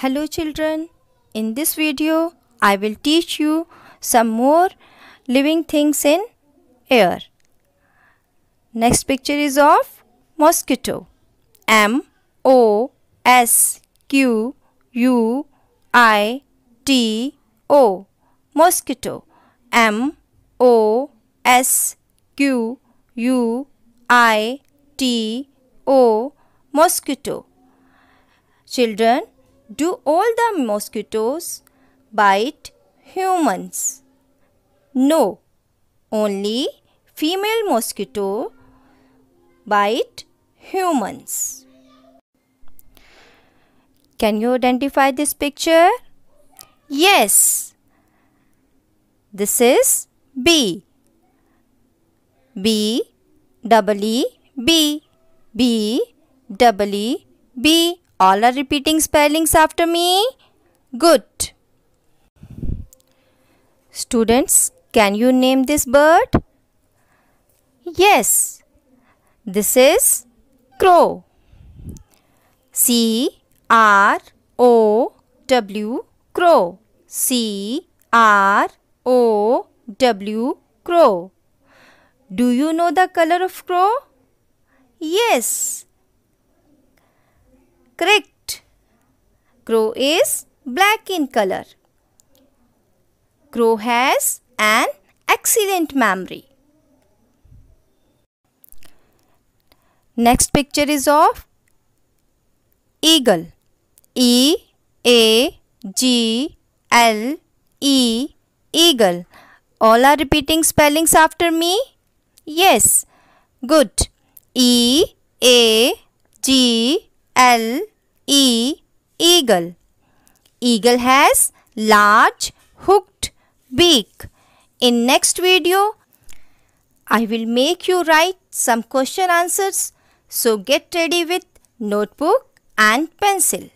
Hello children, in this video I will teach you some more living things in air. Next picture is of mosquito. M O S Q U I T O mosquito. M O S Q U I T O mosquito. Children do all the mosquitoes bite humans? No, only female mosquito bite humans. Can you identify this picture? Yes. This is bee. B double E B B double E B all are repeating spellings after me. Good. Students, can you name this bird? Yes. This is crow. C R O W crow. C R O W crow. Do you know the color of crow? Yes. Correct. Crow is black in color. Crow has an excellent memory. Next picture is of eagle. E A G L E eagle. All are repeating spellings after me? Yes. Good. E A G L E eagle. Eagle has large hooked beak. In next video, I will make you write some question answers. So get ready with notebook and pencil.